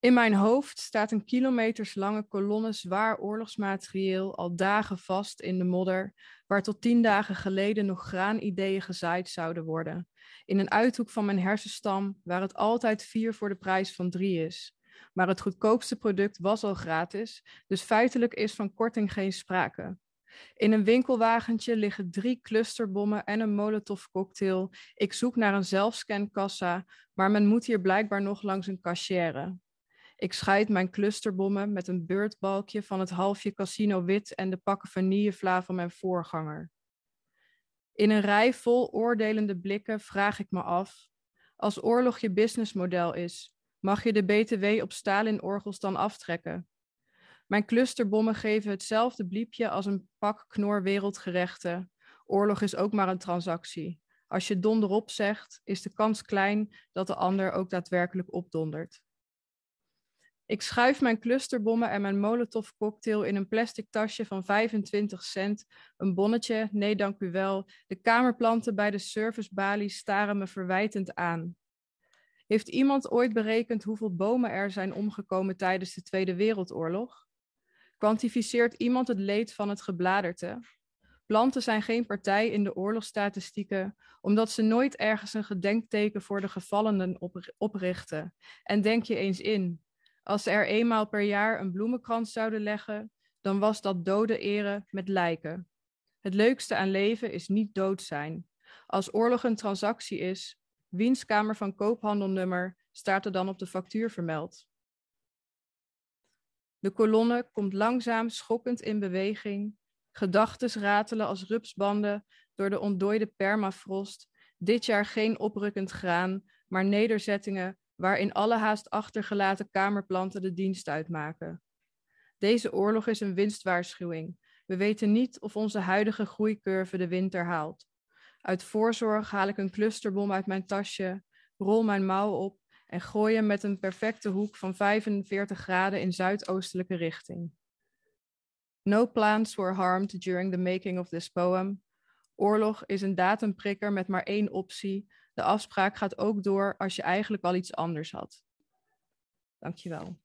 In mijn hoofd staat een kilometerslange kolonne zwaar oorlogsmaterieel al dagen vast in de modder, waar tot tien dagen geleden nog graanideeën gezaaid zouden worden. In een uithoek van mijn hersenstam, waar het altijd vier voor de prijs van drie is. Maar het goedkoopste product was al gratis, dus feitelijk is van korting geen sprake. In een winkelwagentje liggen drie clusterbommen en een molotovcocktail. Ik zoek naar een zelfscankassa, maar men moet hier blijkbaar nog langs een cachère. Ik scheid mijn clusterbommen met een beurtbalkje van het halfje casino wit en de pakken vanillevla van mijn voorganger. In een rij vol oordelende blikken vraag ik me af: als oorlog je businessmodel is, mag je de BTW op Stalin-orgels dan aftrekken? Mijn clusterbommen geven hetzelfde bliepje als een pak knor wereldgerechten. Oorlog is ook maar een transactie. Als je donderop zegt, is de kans klein dat de ander ook daadwerkelijk opdondert. Ik schuif mijn clusterbommen en mijn molotov cocktail in een plastic tasje van 25 cent, een bonnetje, nee dank u wel. De kamerplanten bij de servicebalie staren me verwijtend aan. Heeft iemand ooit berekend hoeveel bomen er zijn omgekomen tijdens de Tweede Wereldoorlog? Kwantificeert iemand het leed van het gebladerte? Planten zijn geen partij in de oorlogsstatistieken, omdat ze nooit ergens een gedenkteken voor de gevallenen oprichten. En denk je eens in, als ze er eenmaal per jaar een bloemenkrans zouden leggen, dan was dat dode ere met lijken. Het leukste aan leven is niet dood zijn. Als oorlog een transactie is, wiens kamer van koophandelnummer staat er dan op de factuur vermeld? De kolonne komt langzaam schokkend in beweging. Gedachten ratelen als rupsbanden door de ontdooide permafrost. Dit jaar geen oprukkend graan, maar nederzettingen waarin alle haast achtergelaten kamerplanten de dienst uitmaken. Deze oorlog is een winstwaarschuwing. We weten niet of onze huidige groeicurve de winter haalt. Uit voorzorg haal ik een clusterbom uit mijn tasje, rol mijn mouw op en gooi hem met een perfecte hoek van 45 graden in zuidoostelijke richting. No plants were harmed during the making of this poem, Oorlog is een datumprikker met maar één optie. De afspraak gaat ook door als je eigenlijk al iets anders had. Dankjewel.